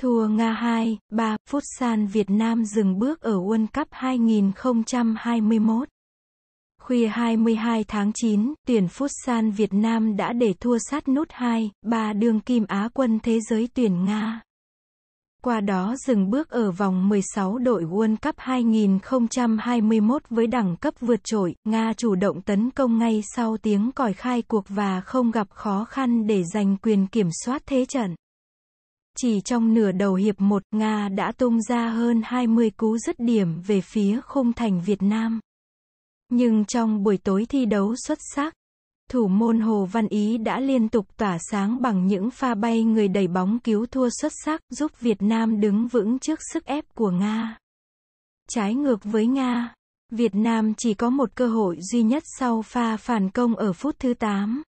Thua Nga 2, 3, san Việt Nam dừng bước ở World Cup 2021. Khuya 22 tháng 9, tuyển phút san Việt Nam đã để thua sát nút 2, 3 đương kim Á quân thế giới tuyển Nga. Qua đó dừng bước ở vòng 16 đội World Cup 2021 với đẳng cấp vượt trội, Nga chủ động tấn công ngay sau tiếng còi khai cuộc và không gặp khó khăn để giành quyền kiểm soát thế trận. Chỉ trong nửa đầu hiệp 1, Nga đã tung ra hơn 20 cú dứt điểm về phía khung thành Việt Nam. Nhưng trong buổi tối thi đấu xuất sắc, thủ môn Hồ Văn Ý đã liên tục tỏa sáng bằng những pha bay người đẩy bóng cứu thua xuất sắc, giúp Việt Nam đứng vững trước sức ép của Nga. Trái ngược với Nga, Việt Nam chỉ có một cơ hội duy nhất sau pha phản công ở phút thứ 8.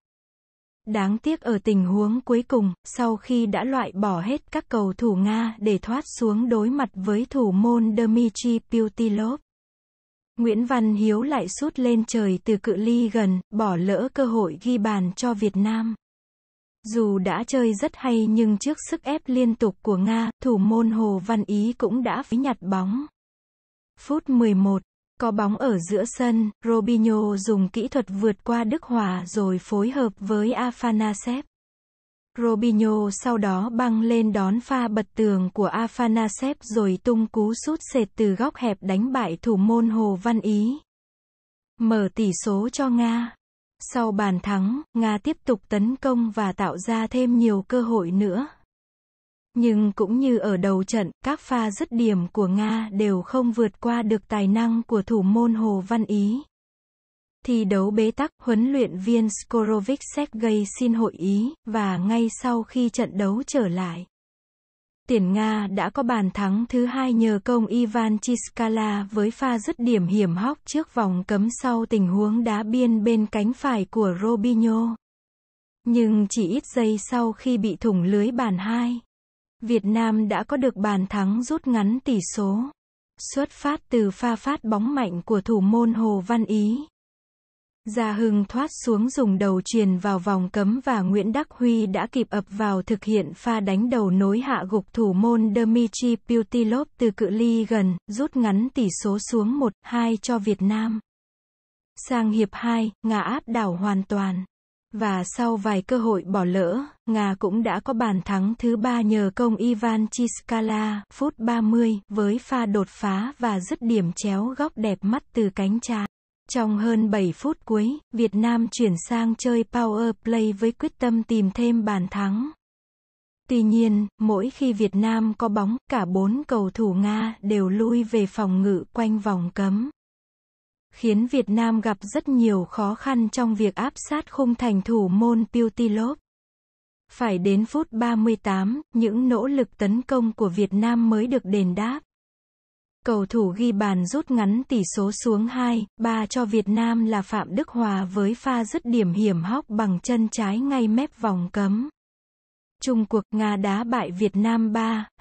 Đáng tiếc ở tình huống cuối cùng, sau khi đã loại bỏ hết các cầu thủ Nga để thoát xuống đối mặt với thủ môn Dmitry Putilov, Nguyễn Văn Hiếu lại sút lên trời từ cự ly gần, bỏ lỡ cơ hội ghi bàn cho Việt Nam. Dù đã chơi rất hay nhưng trước sức ép liên tục của Nga, thủ môn Hồ Văn Ý cũng đã phí nhặt bóng. Phút 11, có bóng ở giữa sân, Robinho dùng kỹ thuật vượt qua Đức Hòa rồi phối hợp với Afanasep. Robinho sau đó băng lên đón pha bật tường của Afanasep rồi tung cú sút sệt từ góc hẹp đánh bại thủ môn Hồ Văn Ý. Mở tỷ số cho Nga. Sau bàn thắng, Nga tiếp tục tấn công và tạo ra thêm nhiều cơ hội nữa. Nhưng cũng như ở đầu trận, các pha dứt điểm của Nga đều không vượt qua được tài năng của thủ môn Hồ Văn Ý. Thi đấu bế tắc, huấn luyện viên Skorovic Sergei xin hội ý, và ngay sau khi trận đấu trở lại. Tiền Nga đã có bàn thắng thứ hai nhờ công Ivan Chiskala với pha dứt điểm hiểm hóc trước vòng cấm sau tình huống đá biên bên cánh phải của Robinho. Nhưng chỉ ít giây sau khi bị thủng lưới bàn hai. Việt Nam đã có được bàn thắng rút ngắn tỷ số. Xuất phát từ pha phát bóng mạnh của thủ môn Hồ Văn Ý. Gia Hưng thoát xuống dùng đầu truyền vào vòng cấm và Nguyễn Đắc Huy đã kịp ập vào thực hiện pha đánh đầu nối hạ gục thủ môn Dmitry Putilov từ cự ly gần, rút ngắn tỷ số xuống 1-2 cho Việt Nam. Sang hiệp 2, ngã áp đảo hoàn toàn. Và sau vài cơ hội bỏ lỡ, Nga cũng đã có bàn thắng thứ ba nhờ công Ivan Chiskala, phút 30, với pha đột phá và dứt điểm chéo góc đẹp mắt từ cánh trái. Trong hơn 7 phút cuối, Việt Nam chuyển sang chơi power play với quyết tâm tìm thêm bàn thắng. Tuy nhiên, mỗi khi Việt Nam có bóng, cả bốn cầu thủ Nga đều lui về phòng ngự quanh vòng cấm khiến Việt Nam gặp rất nhiều khó khăn trong việc áp sát khung thành thủ môn Piutilov. Phải đến phút 38, những nỗ lực tấn công của Việt Nam mới được đền đáp. Cầu thủ ghi bàn rút ngắn tỷ số xuống 2-3 cho Việt Nam là Phạm Đức Hòa với pha dứt điểm hiểm hóc bằng chân trái ngay mép vòng cấm. Trung cuộc Nga đá bại Việt Nam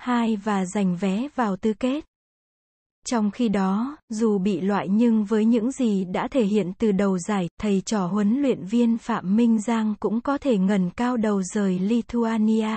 3-2 và giành vé vào tứ kết. Trong khi đó, dù bị loại nhưng với những gì đã thể hiện từ đầu giải, thầy trò huấn luyện viên Phạm Minh Giang cũng có thể ngần cao đầu rời Lithuania.